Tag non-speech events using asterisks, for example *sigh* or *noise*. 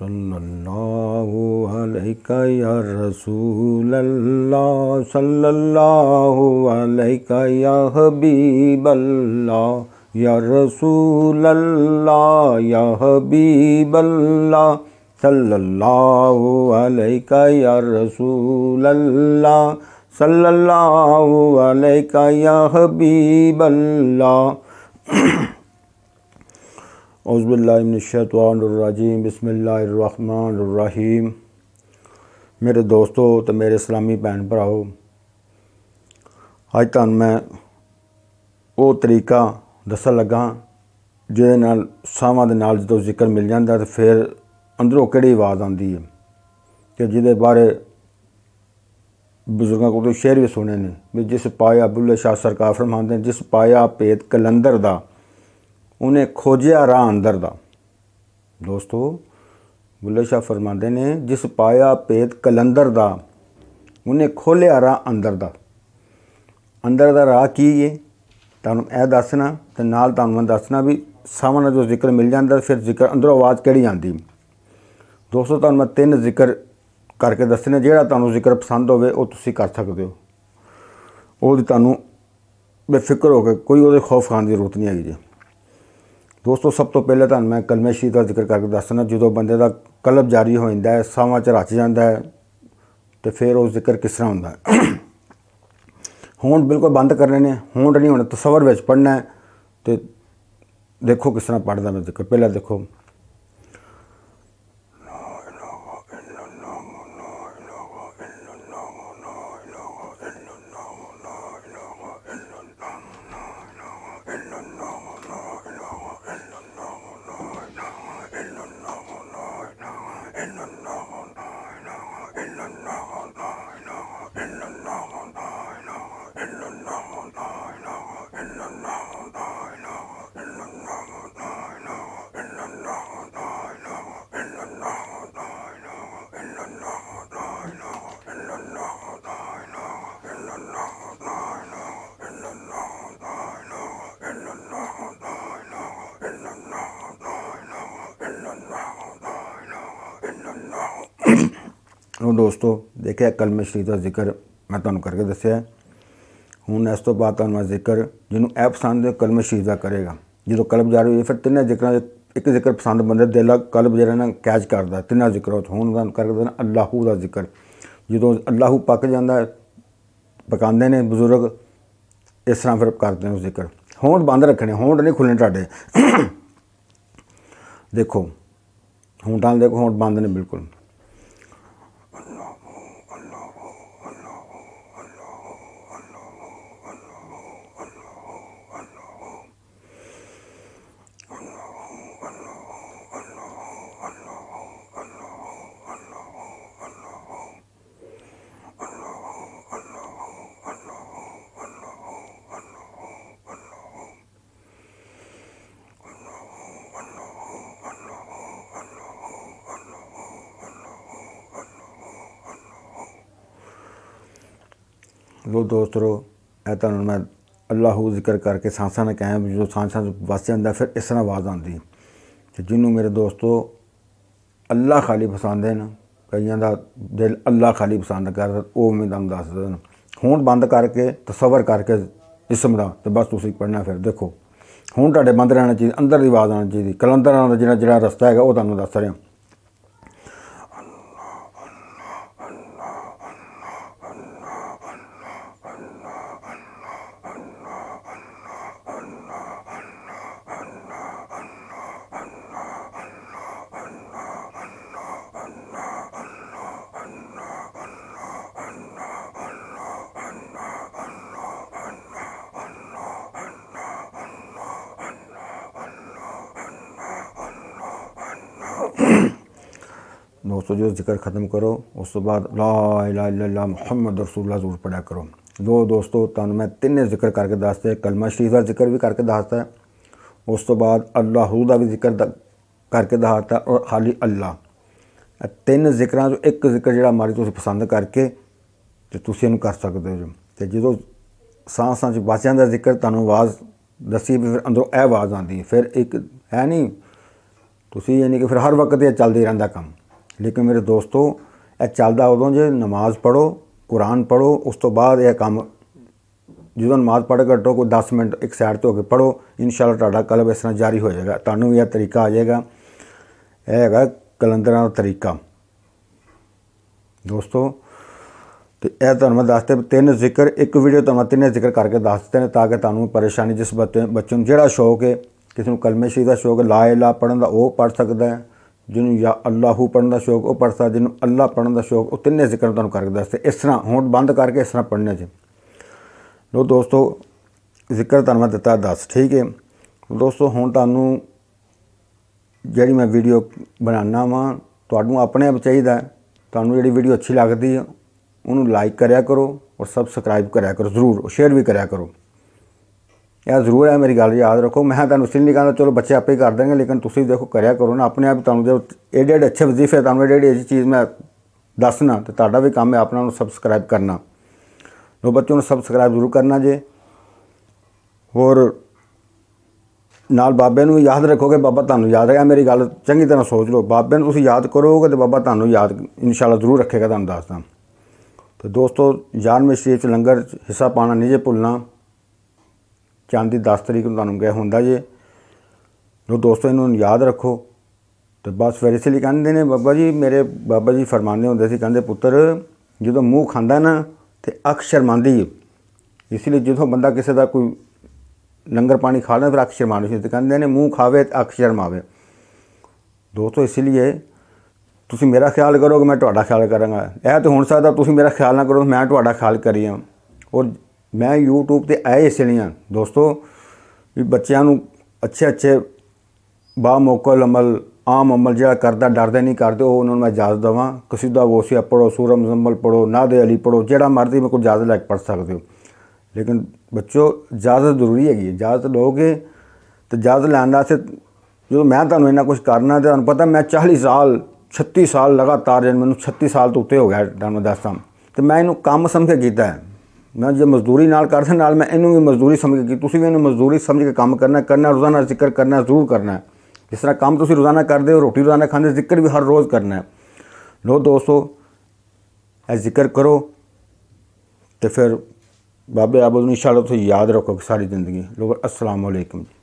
صلى الله عليك يا رسول الله صلى الله عليك يا حبيب الله يا رسول الله يا حبيب الله صلى الله عليك يا رسول الله صلى الله عليك يا حبيب الله *clears throat* औज़बिल्लिनशैतवानरजीम बसमीम ਮੇਰੇ ਦੋਸਤੋ ਤੇ ਮੇਰੇ ਇਸਲਾਮੀ ਭੈਣ ਭਰਾਓ ਅੱਜ ਤੁਹਾਨੂੰ ਮੈਂ ਉਹ ਤਰੀਕਾ ਦੱਸਣ ਲੱਗਾ ਜਿਹਦੇ ਨਾਲ ਸਾਹਾਂ ਦੇ ਨਾਲ ਜਦੋਂ ਜ਼ਿਕਰ ਮਿਲ ਜਾਂਦਾ ਤੇ ਫਿਰ ਅੰਦਰੋਂ ਕਿਹੜੀ ਆਵਾਜ਼ ਆਉਂਦੀ ਹੈ ਕਿ ਜਿਹਦੇ ਬਾਰੇ ਬਜ਼ੁਰਗਾਂ ਕੋਲ ਤੋਂ ਸ਼ੇਰ ਵੀ ਸੁਣੇ ਨੇ ਵੀ ਜਿਸ ਪਾਇਆ ਬੁੱਲੇ ਸ਼ਾਹ ਸਰਕਾਰ ਫਰਮਾਉਂਦੇ ਜਿਸ ਪਾਇਆ ਪੇਤ ਕਲੰਦਰ ਦਾ ਉਹਨੇ ਖੋਜਿਆ ਰਾਹ ਅੰਦਰ ਦਾ ਦੋਸਤੋ ਬੁੱਲੇ ਸ਼ਾਹ ਫਰਮਾਉਂਦੇ ਨੇ ਜਿਸ ਪਾਇਆ ਪੇਤ ਕਲੰਦਰ ਦਾ ਉਹਨੇ ਖੋਲਿਆ ਰਾਹ ਅੰਦਰ ਦਾ ਅੰਦਰ ਦਾ ਰਾਹ ਕੀ ਏ ਤੁਹਾਨੂੰ ਇਹ ਦੱਸਣਾ ਤੇ ਨਾਲ ਤੁਹਾਨੂੰ ਦੱਸਣਾ ਵੀ ਸਾਹਮਣੇ ਜੋ ਜ਼ਿਕਰ ਮਿਲ ਜਾਂਦਾ ਫਿਰ ਜ਼ਿਕਰ ਅੰਦਰੋਂ ਆਵਾਜ਼ ਕਿਹੜੀ ਆਂਦੀ ਦੋਸਤੋ ਤੁਹਾਨੂੰ ਮੈਂ ਤਿੰਨ ਜ਼ਿਕਰ ਕਰਕੇ ਦੱਸਣੇ ਜਿਹੜਾ ਤੁਹਾਨੂੰ ਜ਼ਿਕਰ ਪਸੰਦ ਹੋਵੇ ਉਹ ਤੁਸੀਂ ਕਰ ਸਕਦੇ ਹੋ ਉਹ ਤੁਹਾਨੂੰ ਬੇਫਿਕਰ ਹੋ ਕੇ ਕੋਈ ਉਹਦੇ ਖੌਫ ਖਾਣ ਦੀ ਜ਼ਰੂਰਤ ਨਹੀਂ ਹੈਗੀ ਜੀ ਦੋਸਤੋ ਸਭ ਤੋਂ ਪਹਿਲਾਂ ਤੁਹਾਨੂੰ ਮੈਂ ਕਲਮੇ ਸ਼ਰੀਫ ਦਾ ਜ਼ਿਕਰ ਕਰਕੇ ਦੱਸਣਾ ਜਦੋਂ ਬੰਦੇ ਦਾ ਕਲਬ ਜਾਰੀ ਹੋ ਜਾਂਦਾ ਹੈ ਸਾਵਾਂ ਚ ਰਚ ਜਾਂਦਾ ਹੈ ਤੇ ਫਿਰ ਉਹ ਜ਼ਿਕਰ ਕਿਸ ਤਰ੍ਹਾਂ ਹੁੰਦਾ ਹੈ ਹੋਂਡ ਬਿਲਕੁਲ ਬੰਦ ਕਰ ਨੇ ਹੋਂਡ ਨਹੀਂ ਹੁਣ ਤਸਵਰ ਵਿੱਚ ਪੜਨਾ ਹੈ ਤੇ ਦੇਖੋ ਕਿਸ ਤਰ੍ਹਾਂ ਪੜਦਾ ਮੈਂ ਜ਼ਿਕਰ ਪਹਿਲਾਂ ਦੇਖੋ ਹੋ ਦੋਸਤੋ ਦੇਖਿਆ ਕਲਮੇ ਸ਼ਰੀਫ ਦਾ ਜ਼ਿਕਰ ਮੈਂ ਤੁਹਾਨੂੰ ਕਰਕੇ ਦੱਸਿਆ ਹੁਣ ਇਸ ਤੋਂ ਬਾਅਦ ਤੁਹਾਨੂੰ ਮੈਂ ਜ਼ਿਕਰ ਜਿਹਨੂੰ ਐ ਪਸੰਦ ਦੇ ਕਲਮੇ ਸ਼ਰੀਫ ਦਾ ਕਰੇਗਾ ਜਦੋਂ ਕਲਬ ਜਾ ਰਹੀ ਹੈ ਫਿਰ ਤਿੰਨੇ ਜ਼ਿਕਰਾਂ ਦੇ ਇੱਕ ਜ਼ਿਕਰ ਪਸੰਦ ਬੰਦੇ ਦੇ ਲਾ ਕਲਬ ਜਿਹੜਾ ਨਾ ਕੈਚ ਕਰਦਾ ਤਿੰਨਾਂ ਜ਼ਿਕਰਾਂ ਤੋਂ ਹੁਣ ਉਹਨਾਂ ਕਰਕੇ ਦੱਸਣਾ ਅੱਲਾਹੂ ਦਾ ਜ਼ਿਕਰ ਜਦੋਂ ਅੱਲਾਹੂ ਪੱਕ ਜਾਂਦਾ ਪਕਾਉਂਦੇ ਨੇ ਬਜ਼ੁਰਗ ਇਸ ਤਰ੍ਹਾਂ ਫਿਰ ਕਰਦੇ ਨੇ ਜ਼ਿਕਰ ਹੋਂਡ ਬੰਦ ਰੱਖਣੇ ਹੋਂਡ ਨਹੀਂ ਖੁੱਲਣੇ ਤੁਹਾਡੇ ਦੇਖੋ ਹੋਂਡਾਂ ਦੇਖੋ ਹੋਂਡ ਬੰਦ ਨੇ ਬਿਲਕੁਲ ਲੋ ਦੋਸਤੋ ਇਹ ਤੁਹਾਨੂੰ ਮੈਂ ਅੱਲਾਹੂ ਜ਼ਿਕਰ ਕਰਕੇ ਸਾਂਸਾਂ ਨਾਲ ਕਹਿਆ ਜਦੋਂ ਸਾਂਸਾਂ ਵਸ ਜਾਂਦਾ ਫਿਰ ਇਸ ਤਰ੍ਹਾਂ ਆਵਾਜ਼ ਆਉਂਦੀ ਤੇ ਜਿਹਨੂੰ ਮੇਰੇ ਦੋਸਤੋ ਅੱਲਾ ਖਾਲੀ ਪਸੰਦ ਹੈ ਨਾ ਕਈਆਂ ਦਾ ਦਿਲ ਅੱਲਾ ਖਾਲੀ ਪਸੰਦ ਕਰਦਾ ਉਹ ਮੈਂ ਤੁਹਾਨੂੰ ਦੱਸ ਦਿੰਦਾ ਹੁਣ ਬੰਦ ਕਰਕੇ ਤਸਵਰ ਕਰਕੇ ਇਸਮ ਦਾ ਤੇ ਬਸ ਤੁਸੀਂ ਪੜਨਾ ਫਿਰ ਦੇਖੋ ਹੁਣ ਤੁਹਾਡੇ ਬੰਦ ਰਹਿਣਾ ਚਾਹੀਦਾ ਅੰਦਰ ਦੀ ਆਵਾਜ਼ ਆਉਣੀ ਚਾਹੀਦੀ ਕਲੰਦਰਾਂ ਦਾ ਜਿਹੜਾ ਜਿਹੜਾ ਰਸਤਾ ਹੈਗਾ ਉਹ ਤੁਹਾਨੂੰ ਦੱਸ ਰਿਹਾ ਉਸ ਤੋਂ ਜੋ ਜ਼ਿਕਰ ਖਤਮ ਕਰੋ ਉਸ ਤੋਂ ਬਾਅਦ ਲਾ ਇਲਾ ਇਲਾ ਮੁਹੰਮਦ ਰਸੂਲullah ਜ਼ਰੂਰ ਪੜਿਆ ਕਰੋ ਦੋ ਦੋਸਤੋ ਤੁਹਾਨੂੰ ਮੈਂ ਤਿੰਨੇ ਜ਼ਿਕਰ ਕਰਕੇ ਦੱਸਦਾ ਕਲਮਾ ਸ਼ਰੀਫ ਦਾ ਜ਼ਿਕਰ ਵੀ ਕਰਕੇ ਦੱਸਦਾ ਉਸ ਤੋਂ ਬਾਅਦ ਅੱਲਾਹੂ ਦਾ ਵੀ ਜ਼ਿਕਰ ਕਰਕੇ ਦੱਸਦਾ ਔਰ ਖਾਲੀ ਅੱਲਾ ਤਿੰਨ ਜ਼ਿਕਰਾਂ ਚੋਂ ਇੱਕ ਜ਼ਿਕਰ ਜਿਹੜਾ ਮਾਰੀ ਤੁਸੀਂ ਪਸੰਦ ਕਰਕੇ ਤੇ ਤੁਸੀਂ ਇਹਨੂੰ ਕਰ ਸਕਦੇ ਹੋ ਤੇ ਜਦੋਂ ਸਾਹ ਸਾਹ ਚ ਬਾਚਿਆਂ ਦਾ ਜ਼ਿਕਰ ਤੁਹਾਨੂੰ ਆਵਾਜ਼ ਦੱਸੀ ਵੀ ਫਿਰ ਅੰਦਰੋਂ ਇਹ ਆਵਾਜ਼ ਆਉਂਦੀ ਫਿਰ ਇੱਕ ਹੈ ਨਹੀਂ ਤੁਸੀਂ ਯਾਨੀ ਕਿ ਫਿਰ ਹਰ ਵਕਤ ਇਹ ਚੱਲਦੇ ਰਹਿੰਦਾ ਕੰਮ ਲੇਕਿਨ ਮੇਰੇ ਦੋਸਤੋ ਇਹ ਚੱਲਦਾ ਉਦੋਂ ਜੇ ਨਮਾਜ਼ ਪੜੋ ਕੁਰਾਨ ਪੜੋ ਉਸ ਤੋਂ ਬਾਅਦ ਇਹ ਕੰਮ ਜਦੋਂ ਨਮਾਜ਼ ਪੜ੍ਹ ਕੇ ਟੋ ਕੋ 10 ਮਿੰਟ ਇੱਕ ਸਾਈਡ ਤੇ ਹੋ ਕੇ ਪੜੋ ਇਨਸ਼ਾਅੱਲਾ ਤੁਹਾਡਾ ਕਲਬ ਇਸ ਤਰ੍ਹਾਂ ਜਾਰੀ ਹੋ ਜਾਏਗਾ ਤੁਹਾਨੂੰ ਵੀ ਇਹ ਤਰੀਕਾ ਆ ਜਾਏਗਾ ਇਹ ਹੈਗਾ ਕਲੰਦਰਾਂ ਦਾ ਤਰੀਕਾ ਦੋਸਤੋ ਤੇ ਇਹ ਤੁਹਾਨੂੰ ਮੈਂ ਦੱਸਦੇ ਤਿੰਨ ਜ਼ਿਕਰ ਇੱਕ ਵੀਡੀਓ ਤੋਂ ਮੈਂ ਤਿੰਨ ਜ਼ਿਕਰ ਕਰਕੇ ਦੱਸ ਦਿੱਤੇ ਨੇ ਤਾਂ ਕਿ ਤੁਹਾਨੂੰ ਪਰੇਸ਼ਾਨੀ ਜਿਸ ਬੱਚੇ ਬੱਚੇ ਨੂੰ ਜਿਹੜਾ ਸ਼ੌਕ ਹੈ ਕਿਸੇ ਨੂੰ ਕਲਮੇ ਸ਼ਰੀਫ ਦਾ ਸ਼ੌਕ ਲਾਇਲਾ ਪੜਨ ਦਾ ਉਹ ਪੜ ਸਕਦਾ ਹੈ ਜਿਹਨੂੰ ਯਾ ਅੱਲਾਹੂ ਪੜਨ ਦਾ ਸ਼ੌਕ ਉਹ ਪੜਦਾ ਜਿਹਨੂੰ ਅੱਲਾ ਪੜਨ ਦਾ ਸ਼ੌਕ ਉਹ ਤਿੰਨੇ ਜ਼ਿਕਰ ਤੁਹਾਨੂੰ ਕਰਕੇ ਦੱਸਦੇ ਇਸ ਤਰ੍ਹਾਂ ਹੋਂਠ ਬੰਦ ਕਰਕੇ ਇਸ ਤਰ੍ਹਾਂ ਪੜਨੇ ਚ ਲੋ ਦੋਸਤੋ ਜ਼ਿਕਰ ਤੁਹਾਨੂੰ ਮੈਂ ਦਿੱਤਾ ਦੱਸ ਠੀਕ ਹੈ ਦੋਸਤੋ ਹੁਣ ਤੁਹਾਨੂੰ ਜਿਹੜੀ ਮੈਂ ਵੀਡੀਓ ਬਣਾਉਣਾ ਵਾਂ ਤੁਹਾਨੂੰ ਆਪਣੇ ਆਪ ਚਾਹੀਦਾ ਤੁਹਾਨੂੰ ਜਿਹੜੀ ਵੀਡੀਓ ਅੱਛੀ ਲੱਗਦੀ ਹੈ ਉਹਨੂੰ ਲਾਈਕ ਕਰਿਆ ਕਰੋ ਔਰ ਸਬਸਕ੍ਰਾਈਬ ਕਰਿਆ ਕਰੋ ਜ਼ਰੂਰ ਸ਼ੇਅਰ ਵੀ ਕਰਿਆ ਕਰੋ ਇਹ ਜ਼ਰੂਰ ਹੈ ਮੇਰੀ ਗੱਲ ਯਾਦ ਰੱਖੋ ਮੈਂ ਤੁਹਾਨੂੰ ਇਸ ਨਹੀਂ ਕਹਿੰਦਾ ਚਲੋ ਬੱਚੇ ਆਪੇ ਕਰ ਦੇਣਗੇ ਲੇਕਿਨ ਤੁਸੀਂ ਦੇਖੋ ਕਰਿਆ ਕਰੋ ਨਾ ਆਪਣੇ ਆਪ ਤੁਹਾਨੂੰ ਜੇ ਇਹ ਜਿਹੜੇ ਅੱਛੇ ਵਜ਼ੀਫੇ ਤੁਹਾਨੂੰ ਜਿਹੜੀ ਅੱਛੀ ਚੀਜ਼ ਮੈਂ ਦੱਸਣਾ ਤੇ ਤੁਹਾਡਾ ਵੀ ਕੰਮ ਹੈ ਆਪਣਾ ਨੂੰ ਸਬਸਕ੍ਰਾਈਬ ਕਰਨਾ ਲੋ ਬੱਚਿਆਂ ਨੂੰ ਸਬਸਕ੍ਰਾਈਬ ਜ਼ਰੂਰ ਕਰਨਾ ਜੇ ਹੋਰ ਨਾਲ ਬਾਬੇ ਨੂੰ ਯਾਦ ਰੱਖੋਗੇ ਬਾਬਾ ਤੁਹਾਨੂੰ ਯਾਦ ਰੱਖਿਆ ਮੇਰੀ ਗੱਲ ਚੰਗੀ ਤਰ੍ਹਾਂ ਸੋਚ ਲਓ ਬਾਬੇ ਨੂੰ ਤੁਸੀਂ ਯਾਦ ਕਰੋਗੇ ਤੇ ਬਾਬਾ ਤੁਹਾਨੂੰ ਯਾਦ ਇਨਸ਼ਾਅੱਲਾ ਜ਼ਰੂਰ ਰੱਖੇਗਾ ਤੁਹਾਨੂੰ ਦੱਸਦਾ ਤੇ ਦੋਸਤੋ ਜਾਨ ਚ ਲੰਗਰ ਹਿੱਸਾ ਪਾਣਾ ਨਹੀਂ ਜੇ ਭੁੱਲਣਾ ਚੰਦ ਦੀ 10 ਤਰੀਕ ਨੂੰ ਤੁਹਾਨੂੰ ਗਿਆ ਹੁੰਦਾ ਜੇ ਲੋ ਦੋਸਤੋ ਇਹਨੂੰ ਯਾਦ ਰੱਖੋ ਤੇ ਬਸ ਫਿਰ ਇਸ ਲਈ ਕਹਿੰਦੇ ਨੇ ਬਾਬਾ ਜੀ ਮੇਰੇ ਬਾਬਾ ਜੀ ਫਰਮਾਉਂਦੇ ਹੁੰਦੇ ਸੀ ਕਹਿੰਦੇ ਪੁੱਤਰ ਜਦੋਂ ਮੂੰਹ ਖਾਂਦਾ ਨਾ ਤੇ ਅੱਖ ਸ਼ਰਮਾਂਦੀ ਹੈ ਇਸ ਲਈ ਜਦੋਂ ਬੰਦਾ ਕਿਸੇ ਦਾ ਕੋਈ ਲੰਗਰ ਪਾਣੀ ਖਾ ਲੈ ਫਿਰ ਅੱਖ ਸ਼ਰਮਾਂਦੀ ਸੀ ਤੇ ਕਹਿੰਦੇ ਨੇ ਮੂੰਹ ਖਾਵੇ ਤੇ ਅੱਖ ਸ਼ਰਮਾਵੇ ਦੋਸਤੋ ਇਸ ਲਈ ਤੁਸੀਂ ਮੇਰਾ ਖਿਆਲ ਕਰੋਗੇ ਮੈਂ ਤੁਹਾਡਾ ਖਿਆਲ ਕਰਾਂਗਾ ਇਹ ਤਾਂ ਹੁਣ ਸਕਦਾ ਤੁਸੀਂ ਮੇਰਾ ਖਿਆਲ ਨਾ ਕਰੋ ਮੈਂ ਤੁਹਾਡਾ ਖਿਆਲ ਕਰੀਆਂ ਔਰ ਮੈਂ YouTube ਤੇ ਆਏ ਇਸ ਲਈ ਆ ਦੋਸਤੋ ਵੀ ਬੱਚਿਆਂ ਨੂੰ ਅੱਛੇ ਅੱਛੇ ਬਾ ਮੌਕਲ ਅਮਲ ਆਮ ਅਮਲ ਜਿਹੜਾ ਕਰਦਾ ਡਰਦੇ ਨਹੀਂ ਕਰਦੇ ਉਹ ਉਹਨਾਂ ਨੂੰ ਮੈਂ ਇਜਾਜ਼ਤ ਦਵਾਂ ਕਸੀਦਾ ਗੋਸੀਆ ਪੜੋ ਸੂਰਮ ਮੁਜ਼ੰਮਲ ਪੜੋ ਨਾਦੇ ਅਲੀ ਪੜੋ ਜਿਹੜਾ ਮਰਜ਼ੀ ਮੇ ਕੋਲ ਇਜਾਜ਼ਤ ਲੈ ਕੇ ਪੜ ਸਕਦੇ ਹੋ ਲੇਕਿਨ ਬੱਚੋ ਇਜਾਜ਼ਤ ਜ਼ਰੂਰੀ ਹੈਗੀ ਇਜਾਜ਼ਤ ਲੋਗੇ ਤੇ ਇਜਾਜ਼ਤ ਲੈਣ ਦਾ ਸੇ ਜਦੋਂ ਮੈਂ ਤੁਹਾਨੂੰ ਇਹਨਾਂ ਕੁਝ ਕਰਨਾ ਤੇ ਤੁਹਾਨੂੰ ਪਤਾ ਮੈਂ 40 ਸਾਲ 36 ਸਾਲ ਲਗਾਤਾਰ ਜਨ ਮੈਨੂੰ 36 ਸਾਲ ਤੋਂ ਉੱਤੇ ਹੋ ਗਿਆ ਤੁਹਾਨੂੰ ਦੱਸਾਂ ਤੇ ਮੈਂ ਇਹਨੂੰ ਕੰਮ ਸਮਝ ਕੇ ਕੀਤਾ ਹੈ मैं जो मजदूरी ना करते ना मैं इनू भी मजदूरी समझ कि तुम्हें भी इन मजदूरी समझ के काम करना करना रोज़ाना जिक्र करना जरूर करना है जिस तरह काम तुम रोज़ाना कर दे रोटी रोज़ाना खाते जिक्र भी हर रोज़ करना है लो दोस्तों यह जिक्र करो तो फिर बाबे आप उन्हें छड़ो तो याद रखो कि सारी जिंदगी लोग असलामकम जी